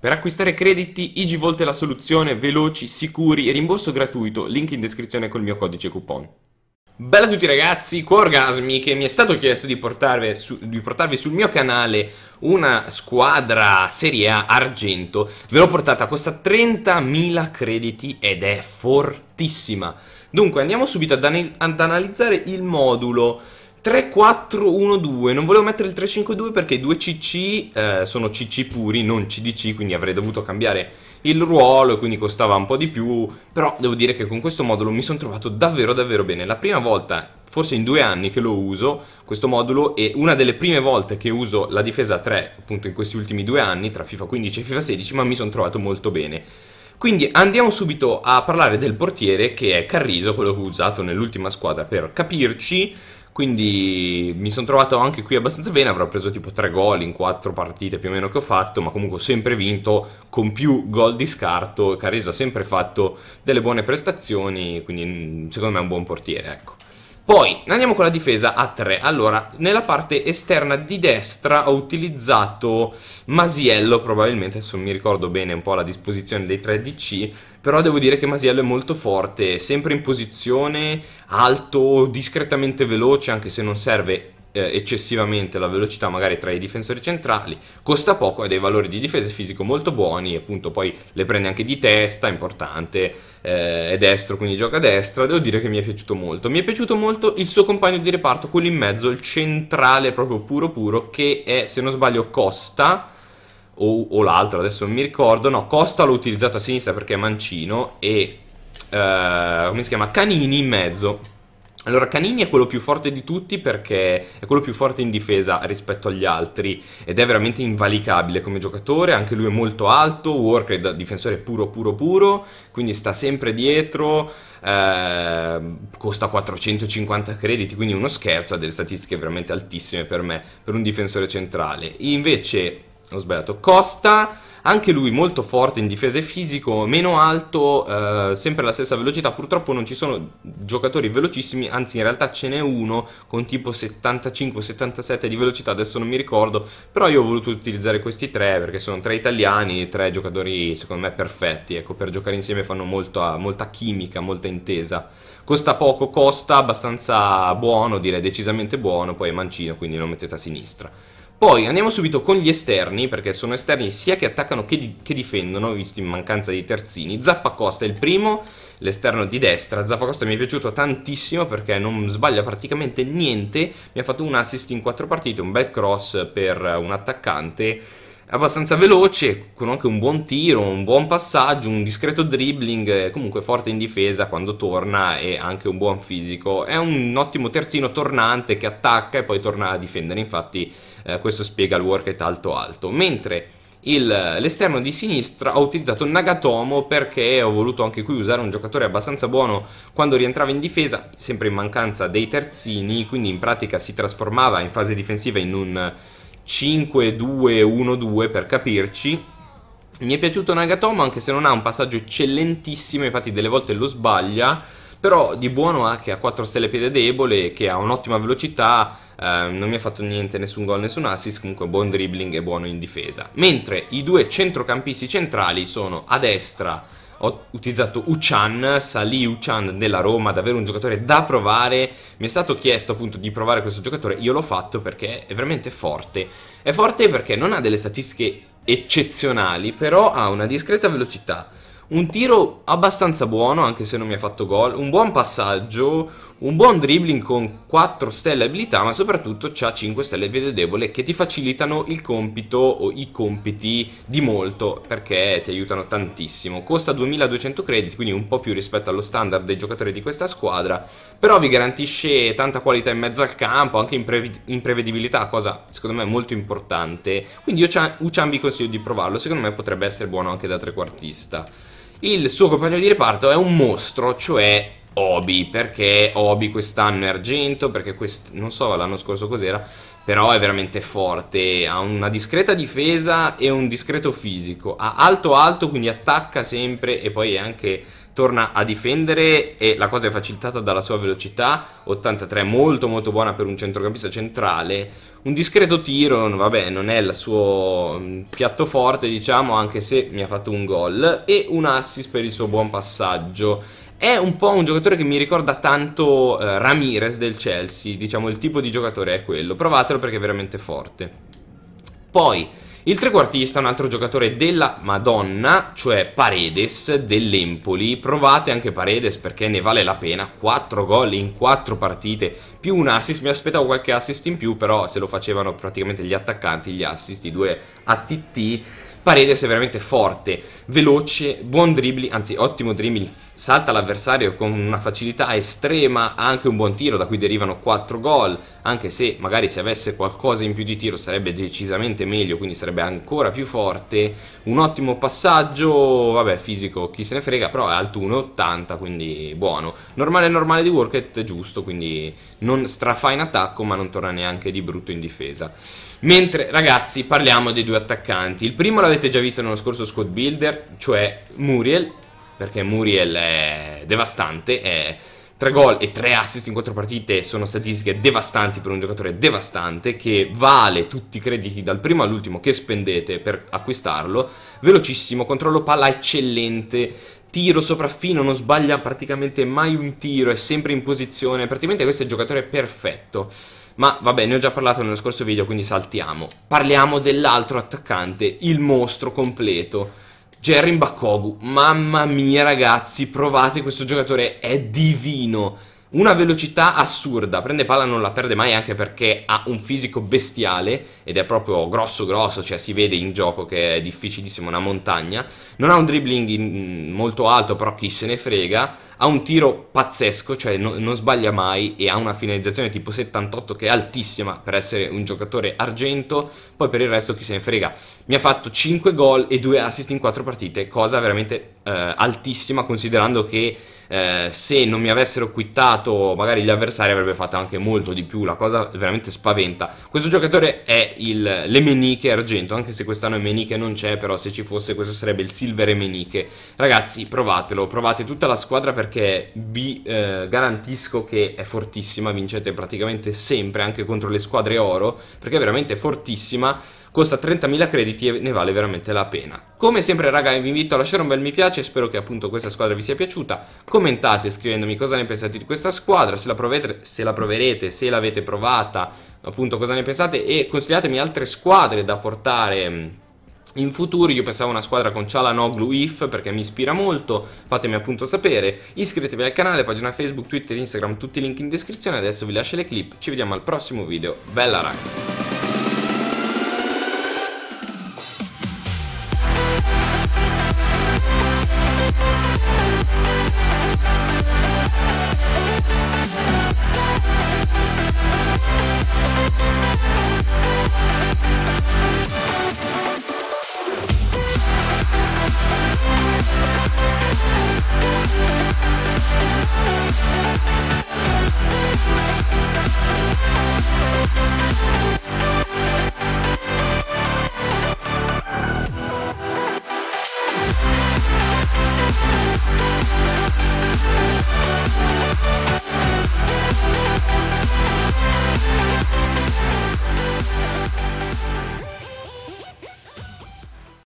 Per acquistare crediti, IGVolt è la soluzione, veloci, sicuri, e rimborso gratuito, link in descrizione col mio codice coupon. Bella a tutti ragazzi, qua Orgasmi che mi è stato chiesto di portarvi, su, di portarvi sul mio canale una squadra Serie A argento. Ve l'ho portata, costa 30.000 crediti ed è fortissima. Dunque andiamo subito ad, ad analizzare il modulo 3-4-1-2, non volevo mettere il 3-5-2 perché i due CC eh, sono CC puri, non CDC, quindi avrei dovuto cambiare il ruolo e quindi costava un po' di più, però devo dire che con questo modulo mi sono trovato davvero davvero bene, la prima volta, forse in due anni che lo uso, questo modulo è una delle prime volte che uso la difesa 3 appunto in questi ultimi due anni, tra FIFA 15 e FIFA 16, ma mi sono trovato molto bene. Quindi andiamo subito a parlare del portiere che è Carriso, quello che ho usato nell'ultima squadra per capirci, quindi mi sono trovato anche qui abbastanza bene, avrò preso tipo tre gol in quattro partite più o meno che ho fatto, ma comunque ho sempre vinto con più gol di scarto, Careso ha sempre fatto delle buone prestazioni, quindi secondo me è un buon portiere, ecco. Poi andiamo con la difesa a 3. Allora, nella parte esterna di destra ho utilizzato Masiello, probabilmente adesso mi ricordo bene un po' la disposizione dei 3 DC, però devo dire che Masiello è molto forte, sempre in posizione, alto, discretamente veloce, anche se non serve eh, eccessivamente la velocità magari tra i difensori centrali, costa poco, ha dei valori di difesa e fisico molto buoni, appunto poi le prende anche di testa, importante, eh, è destro quindi gioca a destra, devo dire che mi è piaciuto molto. Mi è piaciuto molto il suo compagno di reparto, quello in mezzo, il centrale proprio puro puro, che è se non sbaglio Costa, o, o l'altro, adesso non mi ricordo, no, Costa l'ho utilizzato a sinistra perché è mancino e... Eh, come si chiama? Canini in mezzo allora, Canini è quello più forte di tutti perché è quello più forte in difesa rispetto agli altri ed è veramente invalicabile come giocatore, anche lui è molto alto, Warcraft difensore puro puro puro, quindi sta sempre dietro, eh, costa 450 crediti, quindi uno scherzo, ha delle statistiche veramente altissime per me, per un difensore centrale. Invece, ho sbagliato, Costa anche lui molto forte in difesa e fisico, meno alto, eh, sempre la stessa velocità, purtroppo non ci sono giocatori velocissimi, anzi in realtà ce n'è uno con tipo 75-77 di velocità, adesso non mi ricordo, però io ho voluto utilizzare questi tre perché sono tre italiani, tre giocatori secondo me perfetti, ecco per giocare insieme fanno molta, molta chimica, molta intesa. Costa poco, costa abbastanza buono, direi decisamente buono, poi è mancino, quindi lo mettete a sinistra. Poi andiamo subito con gli esterni, perché sono esterni sia che attaccano che, di che difendono, visto in mancanza di terzini. Zappacosta è il primo, l'esterno di destra. Zappacosta mi è piaciuto tantissimo perché non sbaglia praticamente niente. Mi ha fatto un assist in quattro partite, un bel cross per un attaccante abbastanza veloce, con anche un buon tiro, un buon passaggio, un discreto dribbling, comunque forte in difesa quando torna e anche un buon fisico. È un ottimo terzino tornante che attacca e poi torna a difendere, infatti eh, questo spiega il workout alto alto. Mentre il, l'esterno di sinistra ho utilizzato Nagatomo perché ho voluto anche qui usare un giocatore abbastanza buono quando rientrava in difesa, sempre in mancanza dei terzini, quindi in pratica si trasformava in fase difensiva in un 5-2-1-2 per capirci. Mi è piaciuto Nagatomo anche se non ha un passaggio eccellentissimo, infatti delle volte lo sbaglia, però di buono ha che ha 4 stelle piede debole, che ha un'ottima velocità, eh, non mi ha fatto niente, nessun gol, nessun assist, comunque buon dribbling e buono in difesa. Mentre i due centrocampisti centrali sono a destra ho utilizzato Uchan, salì Uchan della Roma, davvero un giocatore da provare, mi è stato chiesto appunto di provare questo giocatore, io l'ho fatto perché è veramente forte, è forte perché non ha delle statistiche eccezionali, però ha una discreta velocità, un tiro abbastanza buono, anche se non mi ha fatto gol, un buon passaggio, un buon dribbling con 4 stelle abilità, ma soprattutto ha 5 stelle piede debole che ti facilitano il compito o i compiti di molto, perché ti aiutano tantissimo. Costa 2200 crediti, quindi un po' più rispetto allo standard dei giocatori di questa squadra, però vi garantisce tanta qualità in mezzo al campo, anche in imprevedibilità, cosa secondo me molto importante. Quindi io Uchan vi consiglio di provarlo, secondo me potrebbe essere buono anche da trequartista. Il suo compagno di reparto è un mostro, cioè Obi, perché Obi quest'anno è argento, perché quest... non so l'anno scorso cos'era, però è veramente forte, ha una discreta difesa e un discreto fisico, ha alto alto quindi attacca sempre e poi è anche torna a difendere e la cosa è facilitata dalla sua velocità, 83 molto molto buona per un centrocampista centrale, un discreto tiro, vabbè non è il suo mm, piatto forte diciamo anche se mi ha fatto un gol e un assist per il suo buon passaggio. È un po' un giocatore che mi ricorda tanto eh, Ramirez del Chelsea, diciamo il tipo di giocatore è quello, provatelo perché è veramente forte. Poi il trequartista, è un altro giocatore della Madonna, cioè Paredes dell'Empoli. Provate anche Paredes perché ne vale la pena. 4 gol in 4 partite più un assist. Mi aspettavo qualche assist in più, però se lo facevano praticamente gli attaccanti, gli assist, i due ATT Paredes è veramente forte, veloce, buon dribbling, anzi ottimo dribbling, salta l'avversario con una facilità estrema, ha anche un buon tiro, da cui derivano 4 gol, anche se magari se avesse qualcosa in più di tiro sarebbe decisamente meglio, quindi sarebbe ancora più forte, un ottimo passaggio, vabbè fisico chi se ne frega, però è alto 1,80 quindi buono, normale normale di Worket giusto, quindi non strafa in attacco ma non torna neanche di brutto in difesa. Mentre ragazzi parliamo dei due attaccanti. Il primo l'avete già visto nello scorso squad builder, cioè Muriel, perché Muriel è devastante, è 3 gol e 3 assist in 4 partite sono statistiche devastanti per un giocatore devastante che vale tutti i crediti dal primo all'ultimo che spendete per acquistarlo. Velocissimo, controllo palla eccellente, tiro sopraffino, non sbaglia praticamente mai un tiro, è sempre in posizione, praticamente questo è il giocatore perfetto ma vabbè ne ho già parlato nello scorso video quindi saltiamo. Parliamo dell'altro attaccante, il mostro completo. Jerry Bakogu, mamma mia ragazzi, provate questo giocatore, è divino una velocità assurda, prende palla non la perde mai anche perché ha un fisico bestiale ed è proprio grosso grosso, cioè si vede in gioco che è difficilissimo, una montagna, non ha un dribbling mm, molto alto però chi se ne frega, ha un tiro pazzesco, cioè no, non sbaglia mai e ha una finalizzazione tipo 78 che è altissima per essere un giocatore argento, poi per il resto chi se ne frega, mi ha fatto 5 gol e 2 assist in 4 partite, cosa veramente eh, altissima considerando che eh, se non mi avessero quittato magari gli avversari avrebbe fatto anche molto di più, la cosa veramente spaventa. Questo giocatore è il, l'Emeniche argento, anche se quest'anno Emeniche non c'è, però se ci fosse questo sarebbe il Silver Emeniche. Ragazzi provatelo, provate tutta la squadra perché vi eh, garantisco che è fortissima, vincete praticamente sempre anche contro le squadre oro, perché è veramente fortissima costa 30.000 crediti e ne vale veramente la pena. Come sempre raga vi invito a lasciare un bel mi piace, spero che appunto questa squadra vi sia piaciuta, commentate scrivendomi cosa ne pensate di questa squadra, se la, provete, se la proverete, se l'avete provata, appunto cosa ne pensate e consigliatemi altre squadre da portare... Mm, in futuro io pensavo a una squadra con Cialanoglu If perché mi ispira molto, fatemi appunto sapere. Iscrivetevi al canale, pagina Facebook, Twitter, Instagram, tutti i link in descrizione. Adesso vi lascio le clip, ci vediamo al prossimo video. Bella ragazzi! We'll be